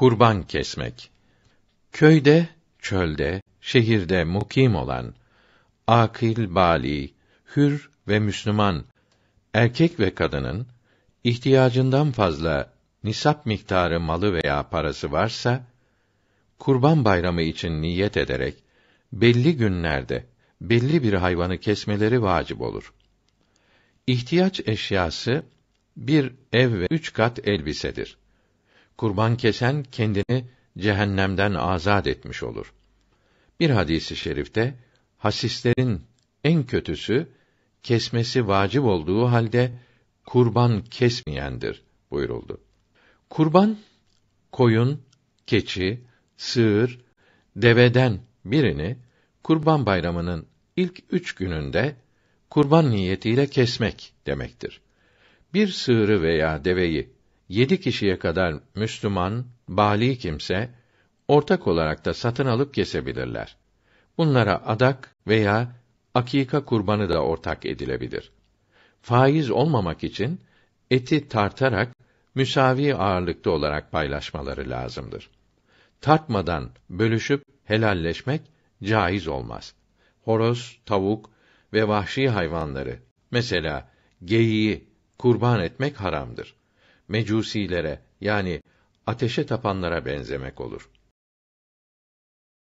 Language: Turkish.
kurban kesmek. Köyde, çölde, şehirde mukim olan akil, bali, hür ve Müslüman erkek ve kadının ihtiyacından fazla nisap miktarı malı veya parası varsa kurban bayramı için niyet ederek belli günlerde belli bir hayvanı kesmeleri vacip olur. İhtiyaç eşyası bir ev ve üç kat elbisedir kurban kesen kendini cehennemden azad etmiş olur. Bir hadisi şerifte hasislerin en kötüsü kesmesi vacip olduğu halde kurban kesmeyendir buyuruldu. Kurban koyun, keçi, sığır, deveden birini Kurban Bayramı'nın ilk üç gününde kurban niyetiyle kesmek demektir. Bir sığırı veya deveyi yedi kişiye kadar Müslüman, bali kimse, ortak olarak da satın alıp kesebilirler. Bunlara adak veya akika kurbanı da ortak edilebilir. Faiz olmamak için eti tartarak müsavi ağırlıkta olarak paylaşmaları lazımdır. Tartmadan bölüşüp helalleşmek caiz olmaz. Horoz, tavuk ve vahşi hayvanları mesela geyiği kurban etmek haramdır mecusilere yani ateşe tapanlara benzemek olur.